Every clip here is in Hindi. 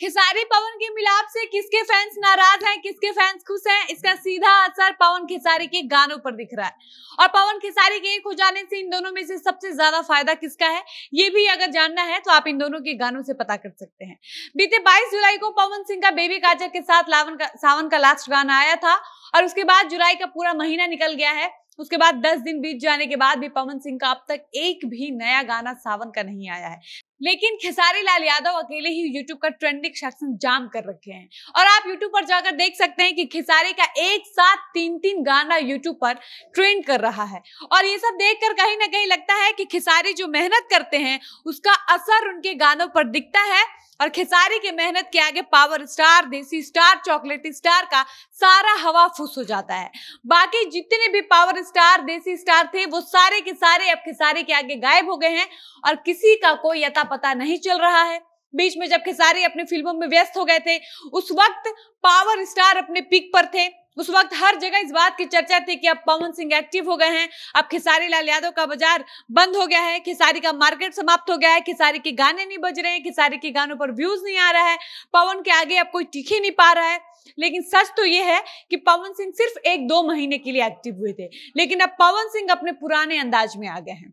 खेसारी पवन के मिलाप से किसके फैंस नाराज हैं किसके फैंस खुश हैं इसका सीधा असर पवन खेसारी के गानों पर दिख रहा है और पवन खेसारी के एक हो जाने से इन दोनों में से सबसे ज्यादा फायदा किसका है ये भी अगर जानना है तो आप इन दोनों के गानों से पता कर सकते हैं बीते 22 जुलाई को पवन सिंह का बेबी काजा के साथ लावन का सावन का लास्ट गाना आया था और उसके बाद जुलाई का पूरा महीना निकल गया है उसके बाद दस दिन बीत जाने के बाद भी पवन सिंह का अब तक एक भी नया गाना सावन का नहीं आया है लेकिन खेसारी लाल यादव अकेले ही यूट्यूब का ट्रेंडिंग सेक्शन जाम कर रखे हैं और आप यूट्यूब पर जाकर देख सकते हैं कि खेसारी का एक साथ तीन तीन गाना यूट्यूब पर ट्रेंड कर रहा है और ये सब देख कर कहीं ना कहीं लगता है कि खेसारी जो मेहनत करते हैं उसका असर उनके गानों पर दिखता है और खेसारी की मेहनत के आगे पावर स्टार देसी स्टार चॉकलेट स्टार का सारा हवा फूस हो जाता है बाकी जितने भी पावर स्टार देसी स्टार थे वो सारे के सारे अब खेसारी के आगे गायब हो गए हैं और किसी का कोई यता पता नहीं चल रहा है बीच में जब खेसारी अपनी फिल्मों में व्यस्त हो गए थे उस वक्त पावर स्टार अपने पिक पर थे उस वक्त हर जगह इस बात की चर्चा थी कि अब पवन सिंह एक्टिव हो गए हैं अब खेसारी लाल यादव का बाजार बंद हो गया है खेसारी का मार्केट समाप्त हो गया है खेसारी के गाने नहीं बज रहे हैं खेसारी के गानों पर व्यूज नहीं आ रहा है पवन के आगे अब कोई टिक ही नहीं पा रहा है लेकिन सच तो यह है कि पवन सिंह सिर्फ एक दो महीने के लिए एक्टिव हुए थे लेकिन अब पवन सिंह अपने पुराने अंदाज में आ गए हैं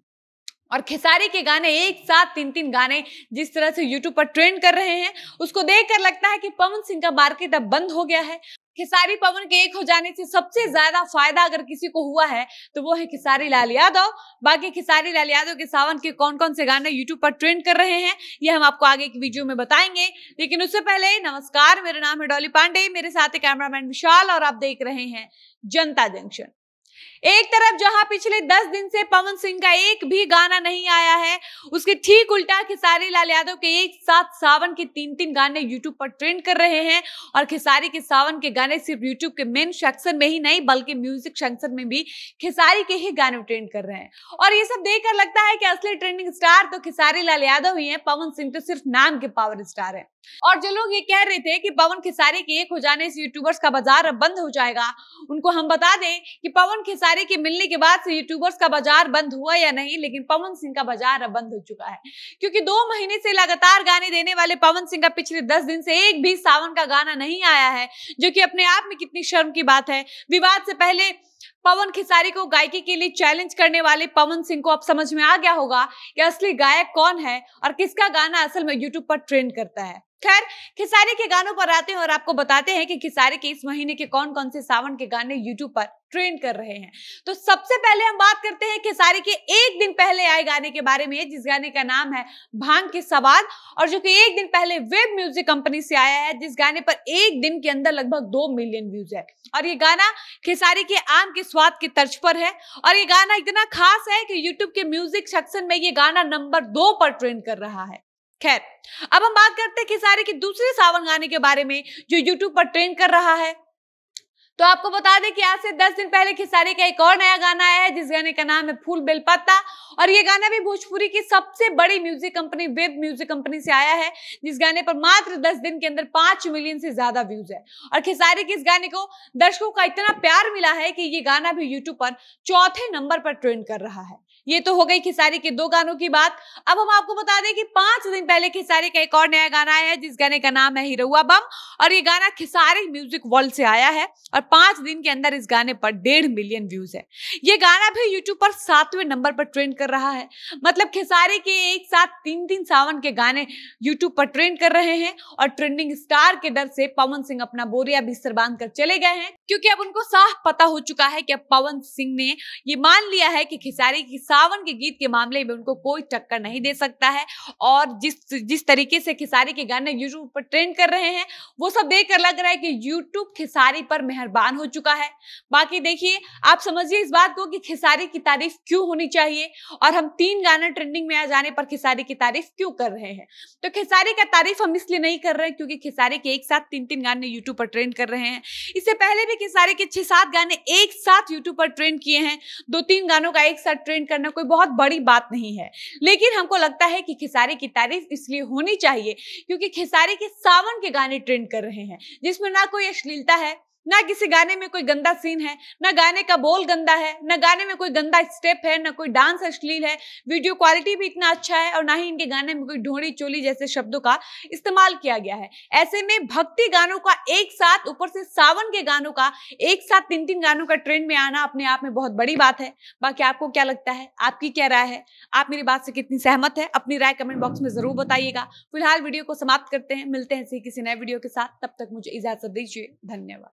और खेसारी के गाने एक साथ तीन तीन गाने जिस तरह से YouTube पर ट्रेंड कर रहे हैं उसको देखकर लगता है कि पवन सिंह का मार्केट अब बंद हो गया है खेसारी पवन के एक हो जाने से सबसे ज्यादा फायदा अगर किसी को हुआ है तो वो है खेसारी लाल यादव बाकी खेसारी लाल यादव के सावन के कौन कौन से गाने यूट्यूब पर ट्रेंड कर रहे हैं ये हम आपको आगे की वीडियो में बताएंगे लेकिन उससे पहले नमस्कार मेरा नाम है डॉली पांडे मेरे साथ है कैमरामैन विशाल और आप देख रहे हैं जनता जंक्शन एक तरफ जहां पिछले दस दिन से पवन सिंह का एक भी गाना नहीं आया है उसके ठीक उल्टा खेसारी लाल यादव के एक साथ सावन के तीन तीन गाने यूट्यूब पर ट्रेंड कर रहे हैं और खेसारी के सावन के गाने सिर्फ यूट्यूब के मेन सेक्शन में ही नहीं बल्कि म्यूजिक सेक्शन में भी खेसारी के ही गाने ट्रेंड कर रहे हैं और ये सब देख लगता है कि असली ट्रेंडिंग स्टार तो खेसारी लाल यादव ही है पवन सिंह तो सिर्फ नाम के पावर स्टार है और जो लोग ये कह रहे थे कि पवन खेसारी के एक हो जाने से यूट्यूबर्स का बाजार बंद हो जाएगा उनको हम बता दें कि पवन खेसारी के मिलने के बाद से यूट्यूबर्स का बाजार बंद हुआ या नहीं लेकिन पवन सिंह का बाजार अब बंद हो चुका है क्योंकि दो महीने से लगातार गाने देने वाले पवन सिंह का पिछले दस दिन से एक भी सावन का गाना नहीं आया है जो कि अपने आप में कितनी शर्म की बात है विवाद से पहले पवन खेसारी को गायकी के लिए चैलेंज करने वाले पवन सिंह को अब समझ में आ गया होगा कि असली गायक कौन है और किसका गाना असल में यूट्यूब पर ट्रेंड करता है खैर खिसारी के गानों पर आते हैं और आपको बताते हैं कि खिसारे के इस महीने के कौन कौन से सावन के गाने YouTube पर ट्रेंड कर रहे हैं तो सबसे पहले हम बात करते हैं खिसारी के एक दिन पहले आए गाने के बारे में जिस गाने का नाम है भांग के सवाल और जो कि एक दिन पहले वेब म्यूजिक कंपनी से आया है जिस गाने पर एक दिन के अंदर लगभग दो मिलियन व्यूज है और ये गाना खिसारी के आम के स्वाद के तर्ज पर है और ये गाना इतना खास है कि यूट्यूब के म्यूजिक सेक्शन में ये गाना नंबर दो पर ट्रेंड कर रहा है खैर अब हम बात करते हैं खेसारी के दूसरे सावन गाने के बारे में जो यूट्यूब पर ट्रेंड कर रहा है तो आपको बता दें कि आज से 10 दिन पहले खेसारी का एक और नया गाना आया है जिस गाने का नाम है फूल बेलपत्ता और ये गाना भी भोजपुरी की सबसे बड़ी music company Wave music company से आया है जिस गाने पर मात्र 10 दिन के अंदर 5 मिलियन से ज्यादा व्यूज है और खेसारी के इस गाने को दर्शकों का इतना प्यार मिला है कि ये गाना भी यूट्यूब पर चौथे नंबर पर ट्रेंड कर रहा है ये तो हो गई खेसारी के दो गानों की बात अब हम आपको बता दें कि पांच दिन पहले खेसारी का एक और नया गाना आया है जिस गाने का नाम है हिरौआ बम और ये गाना खेसारी म्यूजिक वर्ल्ड से आया है और पांच दिन के अंदर इस गाने पर डेढ़ मिलियन व्यूज है ये गाना भी यूट्यूब पर सातवें नंबर पर ट्रेंड कर रहा है मतलब खेसारी के एक साथ तीन तीन सावन के गाने यूट्यूब पर ट्रेंड कर रहे हैं और ट्रेंडिंग स्टार के डर से पवन सिंह अपना बोरिया बिस्तर बांध कर चले गए हैं क्योंकि अब उनको साफ पता हो चुका है कि अब पवन सिंह ने ये मान लिया है कि खेसारी की सावन के गीत के मामले में उनको कोई टक्कर नहीं दे सकता है और जिस जिस तरीके से खेसारी के गाने यूट्यूब पर ट्रेंड कर रहे हैं वो सब देख कर लग रहा है कि यूट्यूब खेसारी पर मेहरबान हो चुका है बाकी देखिए आप समझिए इस बात को कि खेसारी की तारीफ क्यों होनी चाहिए और हम तीन गाना ट्रेंडिंग में आ जाने पर खेसारी की तारीफ क्यों कर रहे हैं तो खेसारी का तारीफ हम इसलिए नहीं कर रहे हैं क्योंकि खेसारी के एक साथ तीन तीन गाने यूट्यूब पर ट्रेंड कर रहे हैं इससे पहले भी खेसारी के छह सात गाने एक साथ यूट्यूब पर ट्रेंड किए हैं दो तीन गानों का एक साथ ट्रेंड करना करना कोई बहुत बड़ी बात नहीं है लेकिन हमको लगता है कि खेसारी की तारीफ इसलिए होनी चाहिए क्योंकि खेसारी के सावन के गाने ट्रेंड कर रहे हैं जिसमें ना कोई अश्लीलता है ना किसी गाने में कोई गंदा सीन है ना गाने का बोल गंदा है ना गाने में कोई गंदा स्टेप है ना कोई डांस अश्लील है वीडियो क्वालिटी भी इतना अच्छा है और ना ही इनके गाने में कोई ढोड़ी चोली जैसे शब्दों का इस्तेमाल किया गया है ऐसे में भक्ति गानों का एक साथ ऊपर से सावन के गानों का एक साथ तीन तीन गानों का ट्रेंड में आना अपने आप में बहुत बड़ी बात है बाकी आपको क्या लगता है आपकी क्या राय है आप मेरी बात से कितनी सहमत है अपनी राय कमेंट बॉक्स में जरूर बताइएगा फिलहाल वीडियो को समाप्त करते हैं मिलते हैं किसी नए वीडियो के साथ तब तक मुझे इजाजत दीजिए धन्यवाद